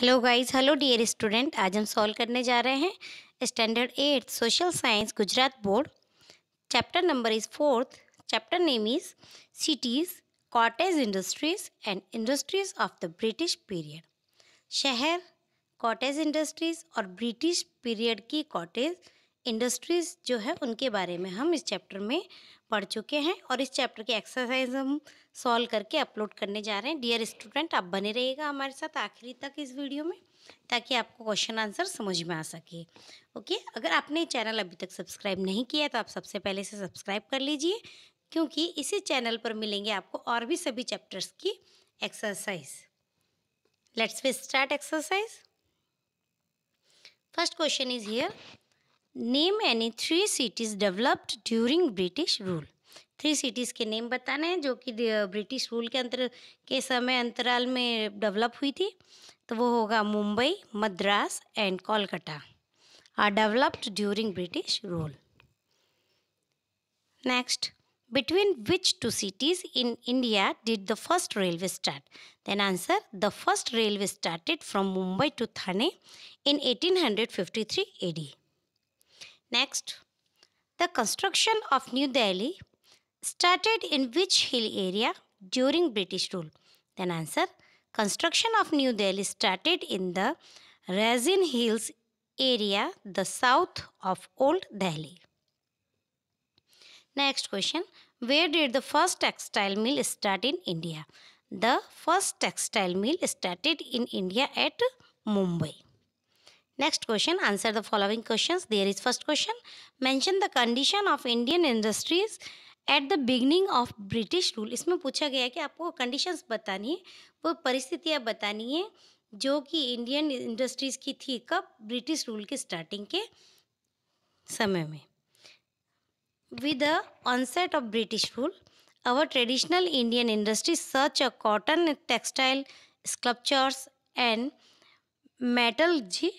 Hello guys hello dear student आज हम solve करने जा रहे हैं standard eight social science Gujarat board chapter number is fourth chapter name is cities cottage industries and industries of the British period शहर cottage industries और British period की cottage industries जो है उनके बारे में हम इस चैप्टर में पढ़ चुके हैं और इस चैप्टर की एक्सरसाइज हम सॉल्व करके अपलोड करने जा रहे हैं डियर स्टूडेंट आप बने रहिएगा हमारे साथ आखिरी तक इस वीडियो में ताकि आपको क्वेश्चन आंसर समझ में आ सके ओके अगर आपने चैनल अभी तक सब्सक्राइब नहीं किया तो आप सबसे पहले से सब्सक्राइब कर लीजिए क्योंकि इसी चैनल पर मिलेंगे आपको और भी सभी चैप्टर्स की exercise let's we start exercise first question is here name any three cities developed during British rule three cities के नेम बताने हैं जो कि ब्रिटिश रूल के अंतर के समय अंतराल में डेवलप हुई थी तो वो होगा Mumbai Madras and Kolkata are developed during British rule next between which two cities in India did the first railway start then answer the first railway started from Mumbai to Thane in eighteen hundred fifty three A D Next, the construction of New Delhi started in which hill area during British rule? Then answer, construction of New Delhi started in the Razin Hills area, the south of Old Delhi. Next question, where did the first textile mill start in India? The first textile mill started in India at Mumbai. Next question, answer the following questions. There is first question, mention the condition of Indian industries at the beginning of British rule इसमें पूछा गया है कि आपको conditions बतानी है वो परिस्थितियाँ बतानी है जो कि इंडियन इंडस्ट्रीज़ की थी कब ब्रिटिश रूल के स्टार्टिंग के समय में with the onset of British rule our traditional Indian industries such a cotton textile sculptures and metal जी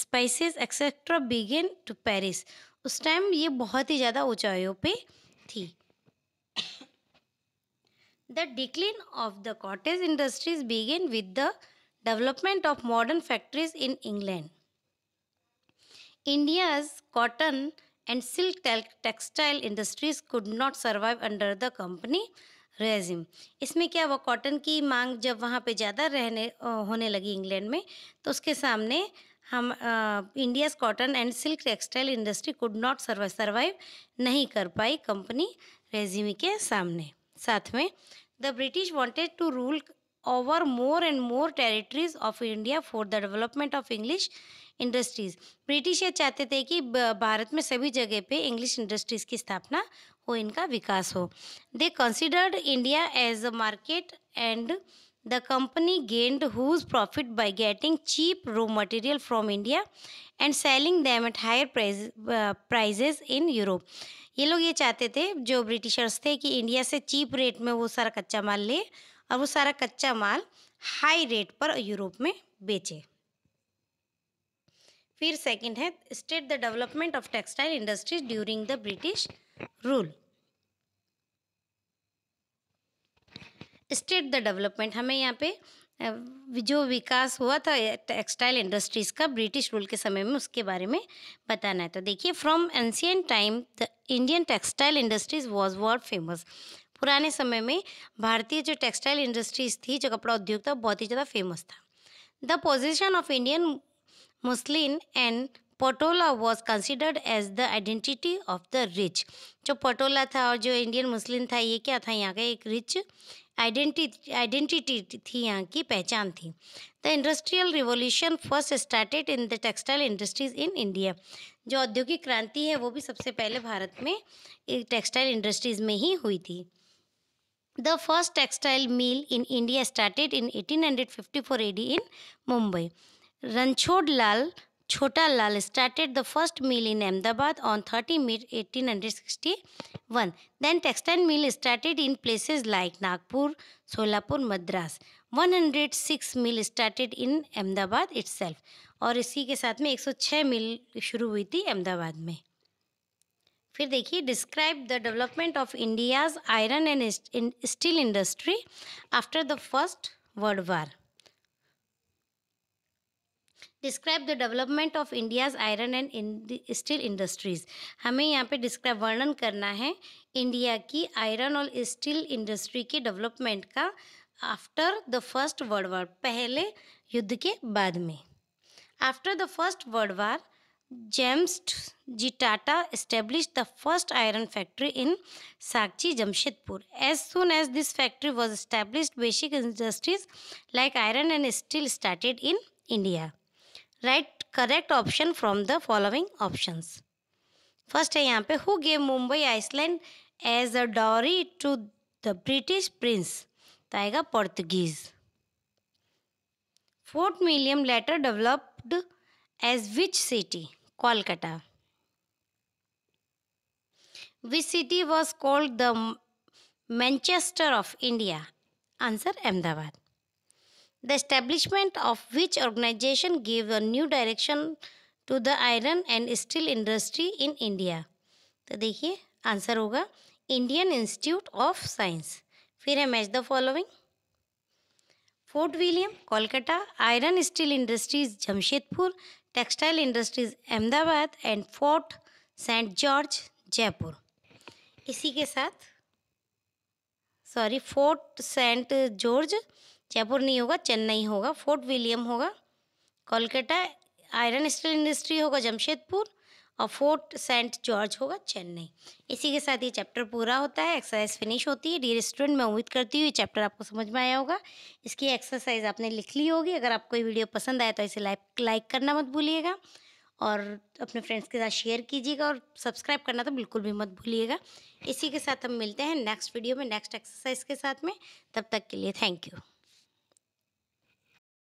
spices etcetera began to perish उस टाइम ये बहुत ही ज़्यादा ऊंचाइयों पे थी the decline of the cottage industries began with the development of modern factories in England India's cotton and silk textile industries could not survive under the company regime इसमें क्या हुआ कॉटन की मांग जब वहाँ पे ज़्यादा रहने होने लगी इंग्लैंड में तो उसके सामने हम India's cotton and silk textile industry could not survive survive नहीं कर पाई कंपनी रेजिमी के सामने साथ में the British wanted to rule over more and more territories of India for the development of English industries British ये चाहते थे कि भारत में सभी जगह पे इंग्लिश इंडस्ट्रीज़ की स्थापना हो इनका विकास हो they considered India as a market and The company gained huge profit by getting cheap raw material from India and selling them at higher price, uh, prices in Europe. ये लोग ये चाहते थे जो ब्रिटिशर्स थे कि इंडिया से cheap rate में वो सारा कच्चा माल ले और वो सारा कच्चा माल हाई रेट पर यूरोप में बेचे फिर सेकंड है state the development of textile industries during the British rule state the development हमें यहाँ पे जो विकास हुआ था टेक्सटाइल इंडस्ट्रीज़ का ब्रिटिश रूल के समय में उसके बारे में बताना है तो देखिए from ancient time the Indian textile industries was world famous पुराने समय में भारतीय जो टेक्सटाइल इंडस्ट्रीज़ थी जो कपड़ा उद्योग था बहुत ही ज़्यादा फेमस था the position of Indian muslin and patola was considered as the identity of the rich जो पटोला था और जो इंडियन मुस्लिम था ये क्या था यहाँ का एक रिच आइडेंटिटी आइडेंटिटी थी यहाँ की पहचान थी the industrial revolution first started in the textile industries in India जो औद्योगिक क्रांति है वो भी सबसे पहले भारत में टेक्सटाइल इंडस्ट्रीज में ही हुई थी the first textile mill in India started in eighteen hundred fifty four AD in Mumbai Ranchhod Lal Chota Lal started the first mill in Ahmedabad on 30 May 1861. Then textile mill started in places like Nagpur, Solapur, Madras. 106 mill started in Ahmedabad itself और इसी के साथ में 106 मिल शुरू हुई थी अहमदाबाद में फिर देखिए describe the development of India's iron and steel industry after the first world war describe the development of India's iron and steel industries हमें यहाँ पे डिस्क्राइब वर्णन करना है इंडिया की आयरन और स्टील इंडस्ट्री के डेवलपमेंट का after the first world war पहले युद्ध के बाद में after the first world war Jamsetji Tata establish the first iron factory in Sakchi Jamshedpur as soon as this factory was establish basic industries like iron and steel started in India write correct option from the following options first है यहाँ पे who gave Mumbai island as a dowry to the British prince तो आएगा Portuguese fort William later developed as which city Kolkata which city was called the Manchester of India answer Ahmedabad The establishment of which organization gave a new direction to the iron and steel industry in India. तो देखिए answer होगा Indian institute of science फिर है match the following fort William Kolkata iron steel industries Jamshedpur textile industries Ahmedabad and fort Saint George Jaipur इसी के साथ sorry fort Saint George Jaipur नहीं होगा चेन्नई होगा फोर्ट विलियम होगा कोलकाता आयरन स्टील इंडस्ट्री होगा जमशेदपुर और फोर्ट सेंट जॉर्ज होगा चेन्नई इसी के साथ ये चैप्टर पूरा होता है एक्सरसाइज फिनिश होती है डियर स्टूडेंट मैं उम्मीद करती हूँ ये चैप्टर आपको समझ में आया होगा इसकी एक्सरसाइज आपने लिख ली होगी अगर आपको ये वीडियो पसंद आए तो इसे लाइक लाइक करना मत भूलिएगा और अपने फ्रेंड्स के साथ शेयर कीजिएगा और सब्सक्राइब करना तो बिल्कुल भी मत भूलिएगा इसी के साथ हम मिलते हैं नेक्स्ट वीडियो में नेक्स्ट एक्सरसाइज के साथ में तब तक के लिए थैंक यू